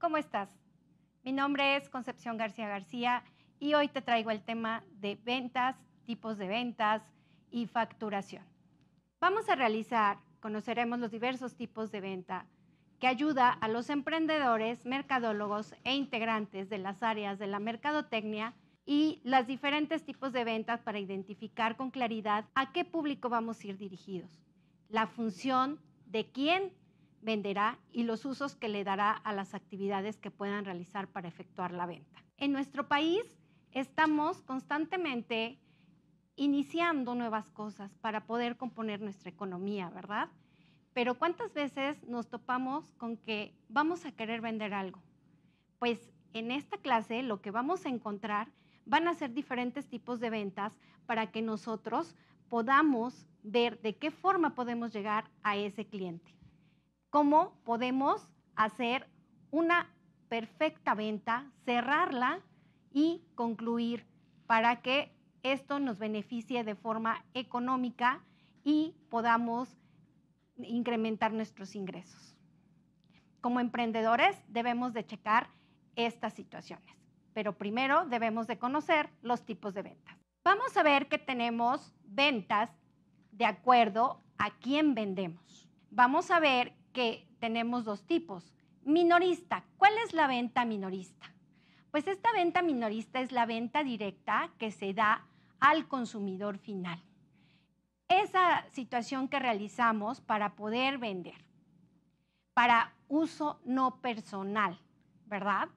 ¿cómo estás? Mi nombre es Concepción García García y hoy te traigo el tema de ventas, tipos de ventas y facturación. Vamos a realizar, conoceremos los diversos tipos de venta que ayuda a los emprendedores, mercadólogos e integrantes de las áreas de la mercadotecnia y los diferentes tipos de ventas para identificar con claridad a qué público vamos a ir dirigidos, la función de quién venderá y los usos que le dará a las actividades que puedan realizar para efectuar la venta. En nuestro país estamos constantemente iniciando nuevas cosas para poder componer nuestra economía, ¿verdad? Pero ¿cuántas veces nos topamos con que vamos a querer vender algo? Pues en esta clase lo que vamos a encontrar van a ser diferentes tipos de ventas para que nosotros podamos ver de qué forma podemos llegar a ese cliente cómo podemos hacer una perfecta venta, cerrarla y concluir para que esto nos beneficie de forma económica y podamos incrementar nuestros ingresos. Como emprendedores debemos de checar estas situaciones, pero primero debemos de conocer los tipos de ventas. Vamos a ver que tenemos ventas de acuerdo a quién vendemos. Vamos a ver que tenemos dos tipos. Minorista, ¿cuál es la venta minorista? Pues esta venta minorista es la venta directa que se da al consumidor final. Esa situación que realizamos para poder vender, para uso no personal, ¿verdad?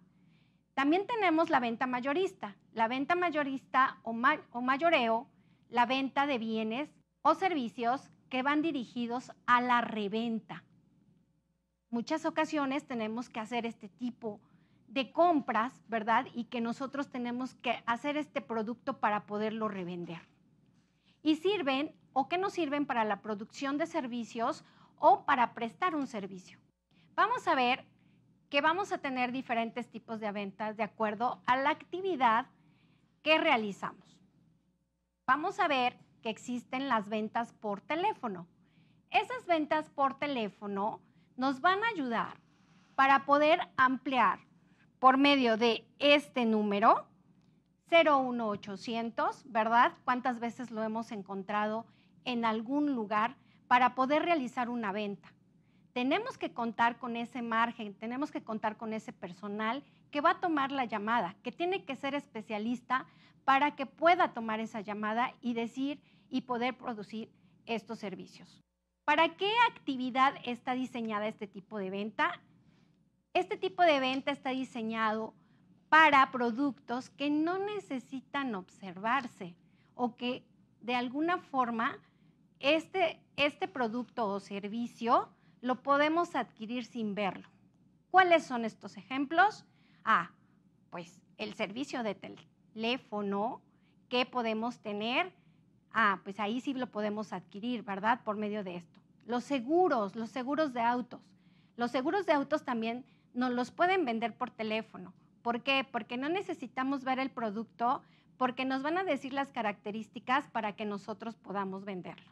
También tenemos la venta mayorista, la venta mayorista o, o mayoreo, la venta de bienes o servicios que van dirigidos a la reventa muchas ocasiones tenemos que hacer este tipo de compras, ¿verdad? Y que nosotros tenemos que hacer este producto para poderlo revender. Y sirven o que nos sirven para la producción de servicios o para prestar un servicio. Vamos a ver que vamos a tener diferentes tipos de ventas de acuerdo a la actividad que realizamos. Vamos a ver que existen las ventas por teléfono. Esas ventas por teléfono nos van a ayudar para poder ampliar por medio de este número 01800, ¿verdad? ¿Cuántas veces lo hemos encontrado en algún lugar para poder realizar una venta? Tenemos que contar con ese margen, tenemos que contar con ese personal que va a tomar la llamada, que tiene que ser especialista para que pueda tomar esa llamada y decir y poder producir estos servicios. ¿Para qué actividad está diseñada este tipo de venta? Este tipo de venta está diseñado para productos que no necesitan observarse o que de alguna forma este, este producto o servicio lo podemos adquirir sin verlo. ¿Cuáles son estos ejemplos? Ah, pues el servicio de teléfono que podemos tener Ah, pues ahí sí lo podemos adquirir, ¿verdad? Por medio de esto. Los seguros, los seguros de autos. Los seguros de autos también nos los pueden vender por teléfono. ¿Por qué? Porque no necesitamos ver el producto, porque nos van a decir las características para que nosotros podamos venderlo.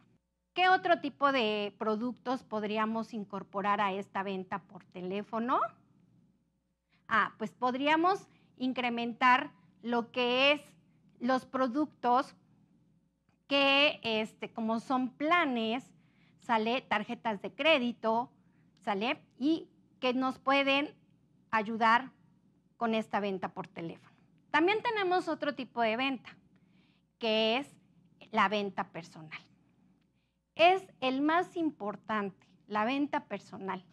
¿Qué otro tipo de productos podríamos incorporar a esta venta por teléfono? Ah, pues podríamos incrementar lo que es los productos que este, como son planes, sale tarjetas de crédito, sale y que nos pueden ayudar con esta venta por teléfono. También tenemos otro tipo de venta, que es la venta personal. Es el más importante, la venta personal.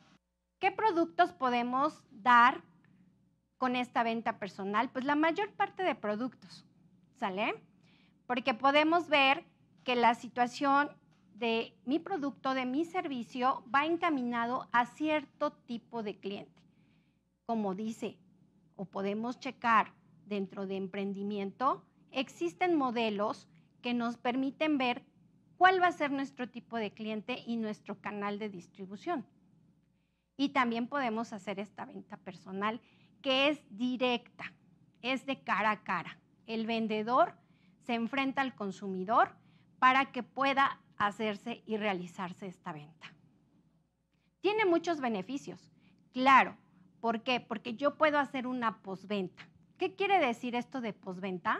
¿Qué productos podemos dar con esta venta personal? Pues la mayor parte de productos, ¿sale? porque podemos ver que la situación de mi producto, de mi servicio, va encaminado a cierto tipo de cliente. Como dice, o podemos checar dentro de emprendimiento, existen modelos que nos permiten ver cuál va a ser nuestro tipo de cliente y nuestro canal de distribución. Y también podemos hacer esta venta personal que es directa, es de cara a cara. El vendedor se enfrenta al consumidor para que pueda hacerse y realizarse esta venta. Tiene muchos beneficios, claro. ¿Por qué? Porque yo puedo hacer una posventa. ¿Qué quiere decir esto de posventa?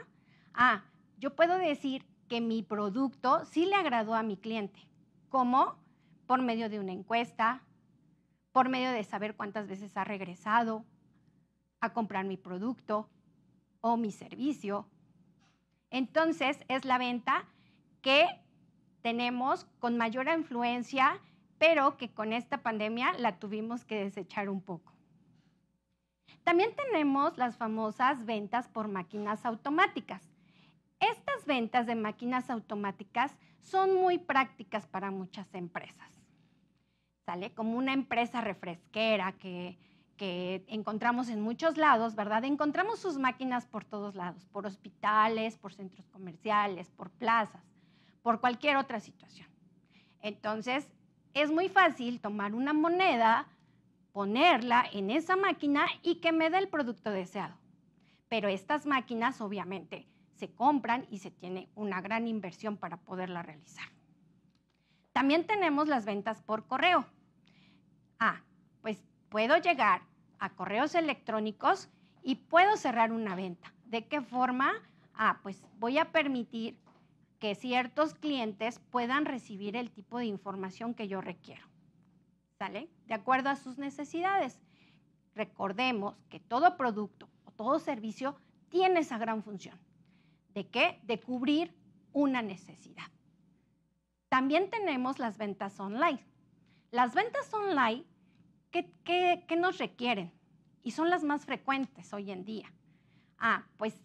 Ah, yo puedo decir que mi producto sí le agradó a mi cliente. ¿Cómo? Por medio de una encuesta, por medio de saber cuántas veces ha regresado a comprar mi producto o mi servicio entonces es la venta que tenemos con mayor influencia, pero que con esta pandemia la tuvimos que desechar un poco. También tenemos las famosas ventas por máquinas automáticas. Estas ventas de máquinas automáticas son muy prácticas para muchas empresas. ¿Sale? Como una empresa refresquera que que encontramos en muchos lados, ¿verdad? Encontramos sus máquinas por todos lados, por hospitales, por centros comerciales, por plazas, por cualquier otra situación. Entonces, es muy fácil tomar una moneda, ponerla en esa máquina y que me dé el producto deseado. Pero estas máquinas, obviamente, se compran y se tiene una gran inversión para poderla realizar. También tenemos las ventas por correo. Ah, pues puedo llegar a correos electrónicos y puedo cerrar una venta. ¿De qué forma? Ah, pues voy a permitir que ciertos clientes puedan recibir el tipo de información que yo requiero. ¿Sale? De acuerdo a sus necesidades. Recordemos que todo producto o todo servicio tiene esa gran función. ¿De qué? De cubrir una necesidad. También tenemos las ventas online. Las ventas online ¿qué, nos requieren? Y son las más frecuentes hoy en día. Ah, pues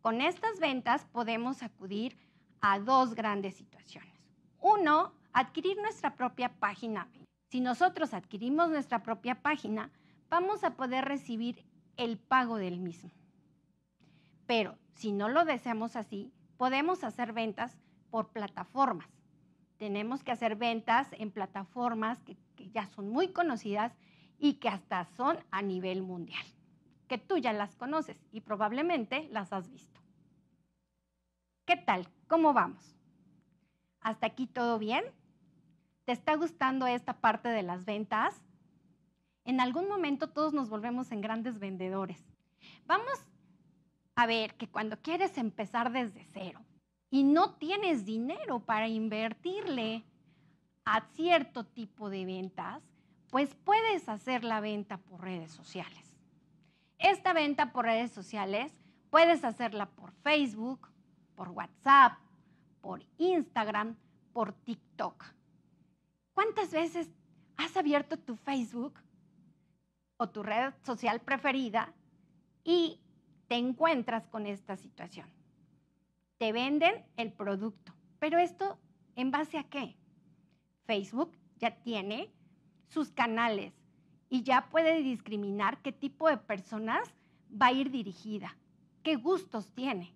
con estas ventas podemos acudir a dos grandes situaciones. Uno, adquirir nuestra propia página. Si nosotros adquirimos nuestra propia página, vamos a poder recibir el pago del mismo. Pero si no lo deseamos así, podemos hacer ventas por plataformas. Tenemos que hacer ventas en plataformas que ya son muy conocidas y que hasta son a nivel mundial, que tú ya las conoces y probablemente las has visto. ¿Qué tal? ¿Cómo vamos? ¿Hasta aquí todo bien? ¿Te está gustando esta parte de las ventas? En algún momento todos nos volvemos en grandes vendedores. Vamos a ver que cuando quieres empezar desde cero y no tienes dinero para invertirle a cierto tipo de ventas, pues puedes hacer la venta por redes sociales. Esta venta por redes sociales puedes hacerla por Facebook, por WhatsApp, por Instagram, por TikTok. ¿Cuántas veces has abierto tu Facebook o tu red social preferida y te encuentras con esta situación? Te venden el producto, pero esto en base a qué? Facebook ya tiene sus canales y ya puede discriminar qué tipo de personas va a ir dirigida, qué gustos tiene.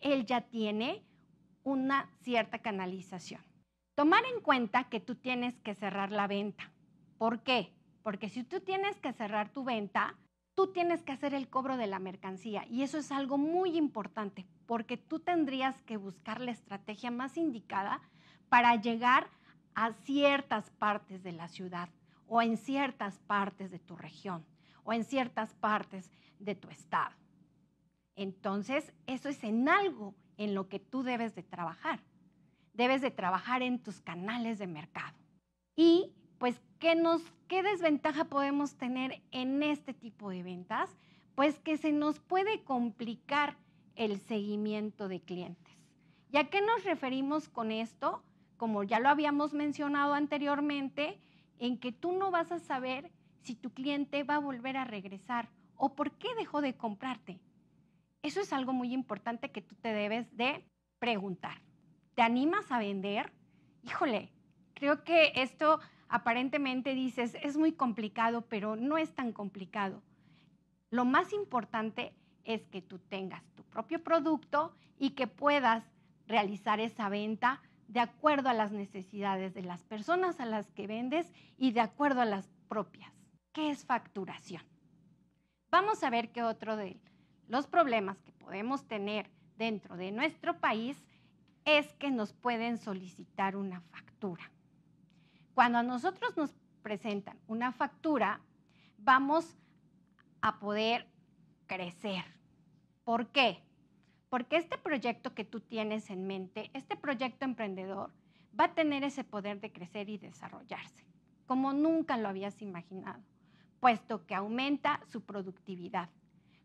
Él ya tiene una cierta canalización. Tomar en cuenta que tú tienes que cerrar la venta. ¿Por qué? Porque si tú tienes que cerrar tu venta, tú tienes que hacer el cobro de la mercancía y eso es algo muy importante porque tú tendrías que buscar la estrategia más indicada para llegar a ciertas partes de la ciudad o en ciertas partes de tu región o en ciertas partes de tu estado. Entonces, eso es en algo en lo que tú debes de trabajar. Debes de trabajar en tus canales de mercado. Y pues, ¿qué, nos, qué desventaja podemos tener en este tipo de ventas? Pues que se nos puede complicar el seguimiento de clientes. ¿Y a qué nos referimos con esto? Como ya lo habíamos mencionado anteriormente, en que tú no vas a saber si tu cliente va a volver a regresar o por qué dejó de comprarte. Eso es algo muy importante que tú te debes de preguntar. ¿Te animas a vender? Híjole, creo que esto aparentemente dices es muy complicado, pero no es tan complicado. Lo más importante es que tú tengas tu propio producto y que puedas realizar esa venta de acuerdo a las necesidades de las personas a las que vendes y de acuerdo a las propias. ¿Qué es facturación? Vamos a ver que otro de los problemas que podemos tener dentro de nuestro país es que nos pueden solicitar una factura. Cuando a nosotros nos presentan una factura, vamos a poder crecer. ¿Por qué? porque este proyecto que tú tienes en mente, este proyecto emprendedor, va a tener ese poder de crecer y desarrollarse, como nunca lo habías imaginado, puesto que aumenta su productividad,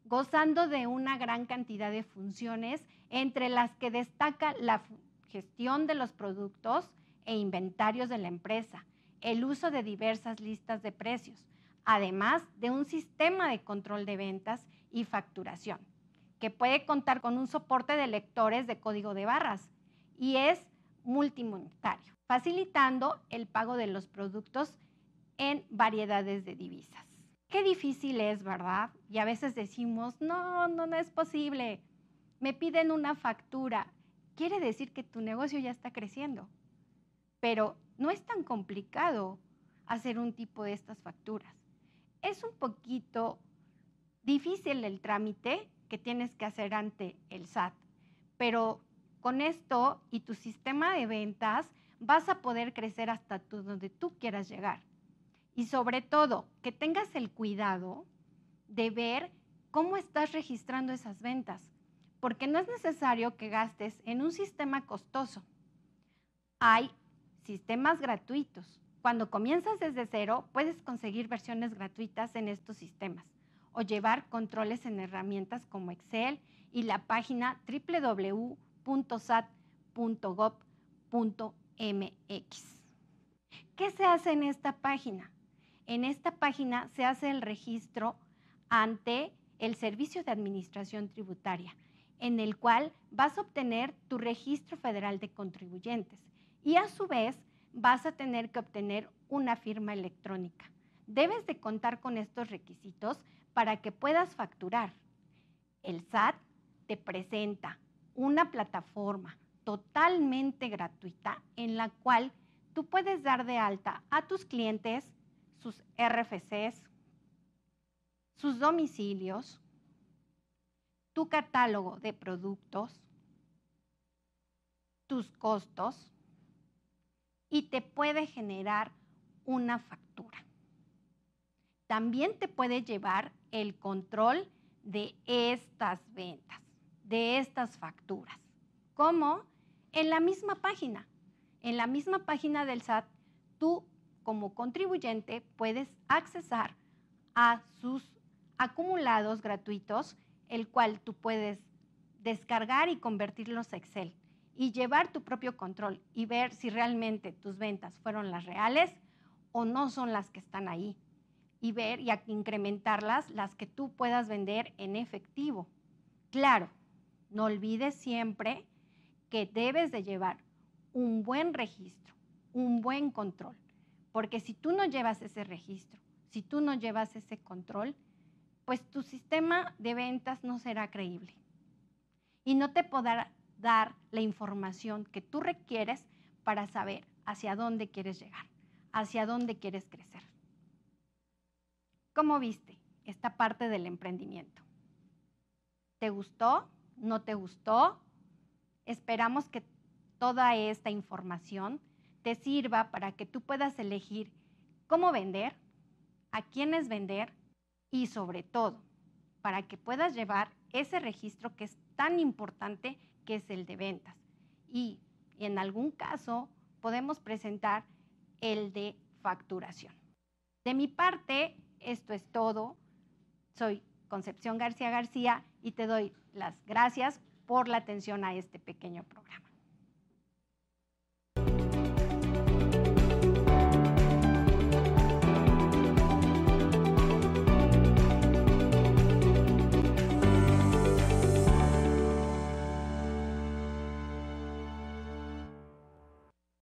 gozando de una gran cantidad de funciones, entre las que destaca la gestión de los productos e inventarios de la empresa, el uso de diversas listas de precios, además de un sistema de control de ventas y facturación que puede contar con un soporte de lectores de código de barras y es multimonetario, facilitando el pago de los productos en variedades de divisas. Qué difícil es, ¿verdad? Y a veces decimos, no, no, no es posible. Me piden una factura. Quiere decir que tu negocio ya está creciendo. Pero no es tan complicado hacer un tipo de estas facturas. Es un poquito difícil el trámite que tienes que hacer ante el SAT. Pero con esto y tu sistema de ventas vas a poder crecer hasta donde tú quieras llegar. Y sobre todo, que tengas el cuidado de ver cómo estás registrando esas ventas, porque no es necesario que gastes en un sistema costoso. Hay sistemas gratuitos. Cuando comienzas desde cero, puedes conseguir versiones gratuitas en estos sistemas o llevar controles en herramientas como Excel y la página www.sat.gov.mx. ¿Qué se hace en esta página? En esta página se hace el registro ante el Servicio de Administración Tributaria, en el cual vas a obtener tu registro federal de contribuyentes y a su vez vas a tener que obtener una firma electrónica. Debes de contar con estos requisitos para que puedas facturar. El SAT te presenta una plataforma totalmente gratuita en la cual tú puedes dar de alta a tus clientes sus RFCs, sus domicilios, tu catálogo de productos, tus costos y te puede generar una factura también te puede llevar el control de estas ventas, de estas facturas. como En la misma página. En la misma página del SAT, tú como contribuyente puedes accesar a sus acumulados gratuitos, el cual tú puedes descargar y convertirlos a Excel y llevar tu propio control y ver si realmente tus ventas fueron las reales o no son las que están ahí y ver y incrementarlas las que tú puedas vender en efectivo. Claro, no olvides siempre que debes de llevar un buen registro, un buen control, porque si tú no llevas ese registro, si tú no llevas ese control, pues tu sistema de ventas no será creíble y no te podrá dar la información que tú requieres para saber hacia dónde quieres llegar, hacia dónde quieres crecer. ¿Cómo viste esta parte del emprendimiento? ¿Te gustó? ¿No te gustó? Esperamos que toda esta información te sirva para que tú puedas elegir cómo vender, a quiénes vender y sobre todo para que puedas llevar ese registro que es tan importante que es el de ventas. Y en algún caso podemos presentar el de facturación. De mi parte, esto es todo. Soy Concepción García García y te doy las gracias por la atención a este pequeño programa.